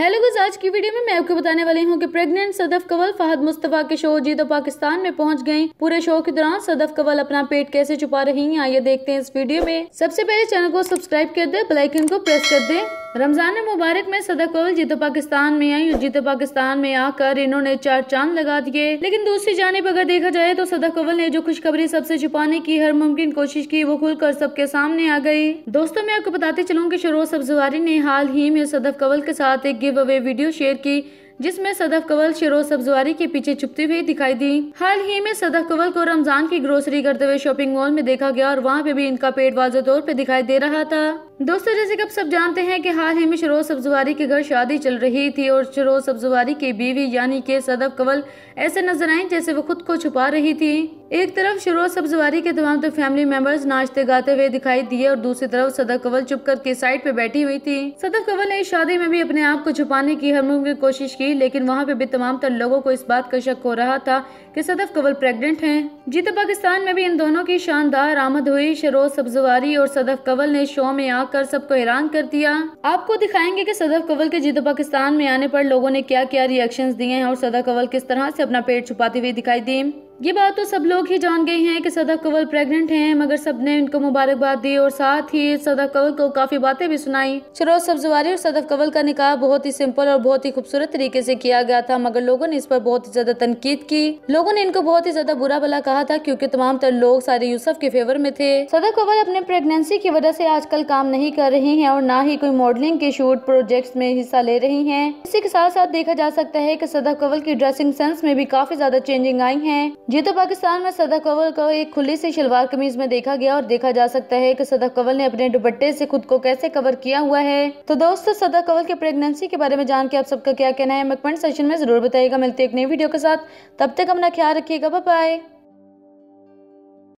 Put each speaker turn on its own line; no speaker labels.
hello गुज आज की वीडियो में मैं आपको बताने वाली हूँ कि प्रेग्नेंट सदफ कवल फहद मुस्तफा के शो जीतो पाकिस्तान में पहुँच गई पूरे शो के दौरान सदफ कवल अपना पेट कैसे छुपा रही हैं आइए देखते हैं इस वीडियो में सबसे पहले चैनल को सब्सक्राइब कर दे बेलाइकन को प्रेस कर दे रमज़ान मुबारक में सदा कौल जीतो पाकिस्तान में आई और जीतो पाकिस्तान में आकर इन्होंने चार चांद लगा दिए लेकिन दूसरी जानब अगर देखा जाए तो सदा कौल ने जो खुशखबरी सबसे छुपाने की हर मुमकिन कोशिश की वो खुलकर सबके सामने आ गई दोस्तों मैं आपको बताते चलूँ की शुरू सब्जवारी ने हाल ही में सदफ कवल के साथ एक गिव अवे वीडियो शेयर की जिसमें सदफ कवल शिरोज सब्जवारी के पीछे छुपती हुई दिखाई दी हाल ही में सदफ कवल को रमजान की ग्रोसरी करते हुए शॉपिंग मॉल में देखा गया और वहाँ पे भी इनका पेट वाजे तौर पे दिखाई दे रहा था दोस्तों जैसे कि आप सब जानते हैं कि हाल ही में शरोज सब्जवारी के घर शादी चल रही थी और शरोज सब्जवारी की बीवी यानी के सदब कंवल ऐसे नजर आई जैसे वो खुद को छुपा रही थी एक तरफ शरोज सब्जवारी के तमाम तो फैमिली मेंबर्स नाचते गाते हुए दिखाई दिए और दूसरी तरफ सदब कंवल चुप करके साइड पे बैठी हुई थी सदब कंवल ने इस शादी में भी अपने आप को छुपाने की हर मुमकिन कोशिश की लेकिन वहाँ पे भी तमाम तर लोगों को इस बात का शक हो रहा था की सदब कंवल प्रेगनेंट है जीत पाकिस्तान में भी इन दोनों की शानदार आमद हुई शरोज सब्जवारी और सदब कंवल ने शो में आग कर सबको हैरान कर दिया आपको दिखाएंगे कि सदर कवल के जीतो पाकिस्तान में आने पर लोगों ने क्या क्या रिएक्शंस दिए हैं और सदर कवल किस तरह से अपना पेट छुपाती हुई दिखाई दी ये बात तो सब लोग ही जान गए हैं कि सदा कंवल प्रेग्नेंट हैं मगर सब ने इनको मुबारकबाद दी और साथ ही सदा कंवल को काफ़ी बातें भी सुनाई शरोज सब्जवारी और सदा कंवल का निकाह बहुत ही सिंपल और बहुत ही खूबसूरत तरीके से किया गया था मगर लोगों ने इस पर बहुत ही ज़्यादा तनकीद की लोगों ने इनको बहुत ही ज़्यादा बुरा भला कहा था क्योंकि तमाम तर लोग सारे यूसुफ के फेवर में थे सदा कंवल अपने प्रेगनेंसी की वजह से आजकल काम नहीं कर रहे हैं और ना ही कोई मॉडलिंग के शूट प्रोजेक्ट में हिस्सा ले रही है इसी के साथ साथ देखा जा सकता है की सदा कंवल की ड्रेसिंग सेंस में भी काफी ज्यादा चेंजिंग आई है जी तो पाकिस्तान में सदा कंवल को एक खुली सी शलवार कमीज में देखा गया और देखा जा सकता है कि सदा कंवल ने अपने दुपट्टे से खुद को कैसे कवर किया हुआ है तो दोस्तों सदा कंवल के प्रेगनेंसी के बारे में जान के आप सबका क्या कहना है कमेंट सेशन में जरूर बताइएगा मिलते एक नई वीडियो के साथ तब तक अपना ख्याल रखिएगा बाय